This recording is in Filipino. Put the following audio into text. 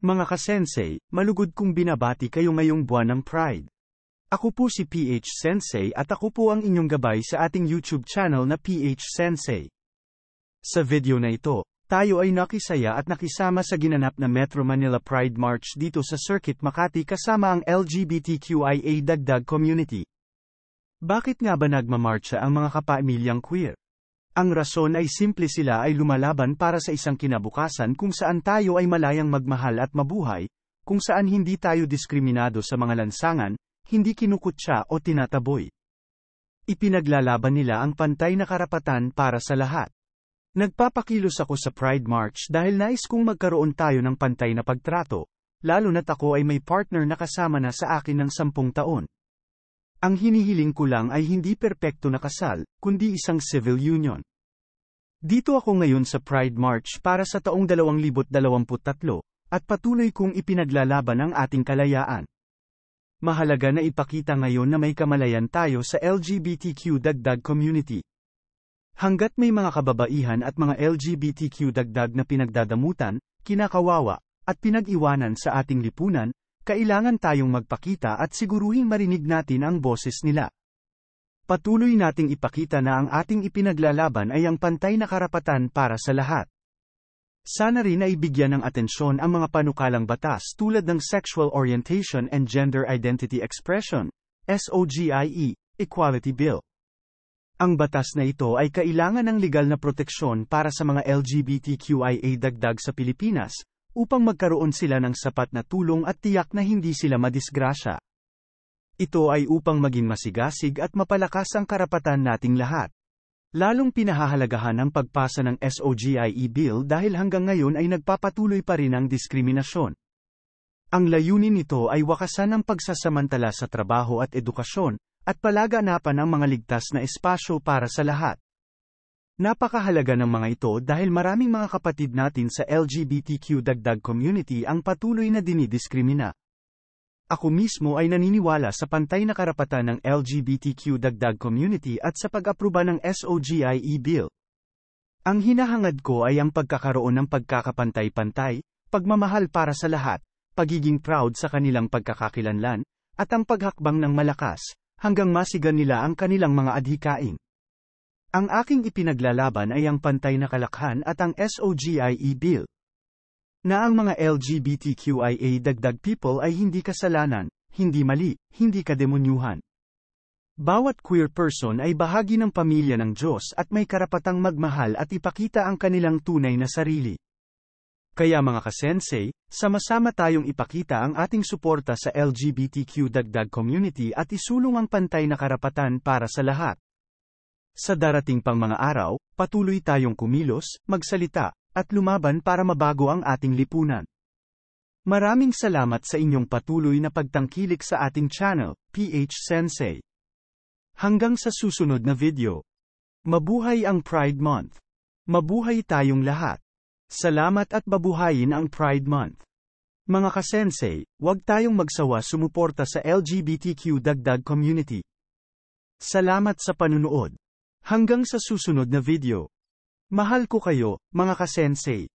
Mga kasensei, malugod kong binabati kayo ngayong buwan ng Pride. Ako po si PH Sensei at ako po ang inyong gabay sa ating YouTube channel na PH Sensei. Sa video na ito, tayo ay nakisaya at nakisama sa ginanap na Metro Manila Pride March dito sa Circuit Makati kasama ang LGBTQIA dagdag community. Bakit nga ba nagmamarcha ang mga kapamilyang queer? Ang rason ay simple sila ay lumalaban para sa isang kinabukasan kung saan tayo ay malayang magmahal at mabuhay, kung saan hindi tayo diskriminado sa mga lansangan, hindi kinukutsa o tinataboy. Ipinaglalaban nila ang pantay na karapatan para sa lahat. Nagpapakilos ako sa Pride March dahil nais kong magkaroon tayo ng pantay na pagtrato, lalo na't ako ay may partner na kasama na sa akin ng sampung taon. Ang hinihiling ko lang ay hindi perpekto na kasal, kundi isang civil union. Dito ako ngayon sa Pride March para sa taong 2023, at patuloy kong ipinaglalaban ang ating kalayaan. Mahalaga na ipakita ngayon na may kamalayan tayo sa LGBTQ dagdag community. Hanggat may mga kababaihan at mga LGBTQ dagdag na pinagdadamutan, kinakawawa, at pinag-iwanan sa ating lipunan, kailangan tayong magpakita at siguruhing marinig natin ang boses nila. Patuloy nating ipakita na ang ating ipinaglalaban ay ang pantay na karapatan para sa lahat. Sana rin ay bigyan ng atensyon ang mga panukalang batas tulad ng Sexual Orientation and Gender Identity Expression, SOGIE, Equality Bill. Ang batas na ito ay kailangan ng legal na proteksyon para sa mga LGBTQIA dagdag sa Pilipinas, upang magkaroon sila ng sapat na tulong at tiyak na hindi sila madisgrasya. Ito ay upang maging masigasig at mapalakas ang karapatan nating lahat. Lalong pinahahalagahan ang pagpasa ng SOGIE bill dahil hanggang ngayon ay nagpapatuloy pa rin ang diskriminasyon. Ang layunin nito ay wakasan ang pagsasamantala sa trabaho at edukasyon, at palaganapan ang mga ligtas na espasyo para sa lahat. Napakahalaga ng mga ito dahil maraming mga kapatid natin sa LGBTQ dagdag community ang patuloy na dinidiskrimina. Ako mismo ay naniniwala sa pantay na karapatan ng LGBTQ dagdag community at sa pag-aproba ng SOGIE bill. Ang hinahangad ko ay ang pagkakaroon ng pagkakapantay-pantay, pagmamahal para sa lahat, pagiging proud sa kanilang pagkakakilanlan, at ang paghakbang ng malakas, hanggang masigan nila ang kanilang mga adhikain. Ang aking ipinaglalaban ay ang pantay na kalakhan at ang SOGIE bill. Na ang mga LGBTQIA dagdag people ay hindi kasalanan, hindi mali, hindi kademonyuhan. Bawat queer person ay bahagi ng pamilya ng Diyos at may karapatang magmahal at ipakita ang kanilang tunay na sarili. Kaya mga kasensei, sama-sama tayong ipakita ang ating suporta sa LGBTQ dagdag community at isulong ang pantay na karapatan para sa lahat. Sa darating pang mga araw, patuloy tayong kumilos, magsalita, at lumaban para mabago ang ating lipunan. Maraming salamat sa inyong patuloy na pagtangkilik sa ating channel, PH Sensei. Hanggang sa susunod na video. Mabuhay ang Pride Month. Mabuhay tayong lahat. Salamat at babuhayin ang Pride Month. Mga kasensei, huwag tayong magsawa sumuporta sa LGBTQ dagdag community. Salamat sa panunood. Hanggang sa susunod na video. Mahal ko kayo, mga kasensei.